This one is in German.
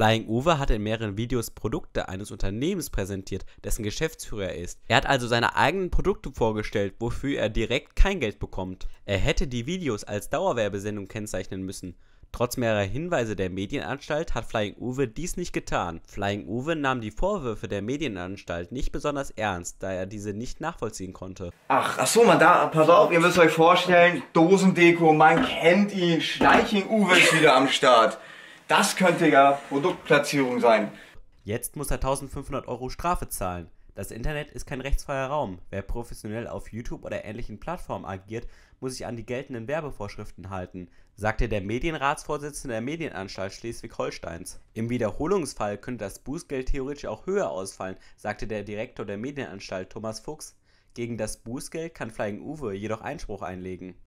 Flying Uwe hat in mehreren Videos Produkte eines Unternehmens präsentiert, dessen Geschäftsführer er ist. Er hat also seine eigenen Produkte vorgestellt, wofür er direkt kein Geld bekommt. Er hätte die Videos als Dauerwerbesendung kennzeichnen müssen. Trotz mehrerer Hinweise der Medienanstalt hat Flying Uwe dies nicht getan. Flying Uwe nahm die Vorwürfe der Medienanstalt nicht besonders ernst, da er diese nicht nachvollziehen konnte. Ach, ach so, man da, pass auf, ihr müsst euch vorstellen, Dosendeko, man kennt ihn, Schleiching Uwe ist wieder am Start. Das könnte ja Produktplatzierung sein. Jetzt muss er 1500 Euro Strafe zahlen. Das Internet ist kein rechtsfreier Raum. Wer professionell auf YouTube oder ähnlichen Plattformen agiert, muss sich an die geltenden Werbevorschriften halten, sagte der Medienratsvorsitzende der Medienanstalt Schleswig-Holsteins. Im Wiederholungsfall könnte das Bußgeld theoretisch auch höher ausfallen, sagte der Direktor der Medienanstalt Thomas Fuchs. Gegen das Bußgeld kann Flying Uwe jedoch Einspruch einlegen.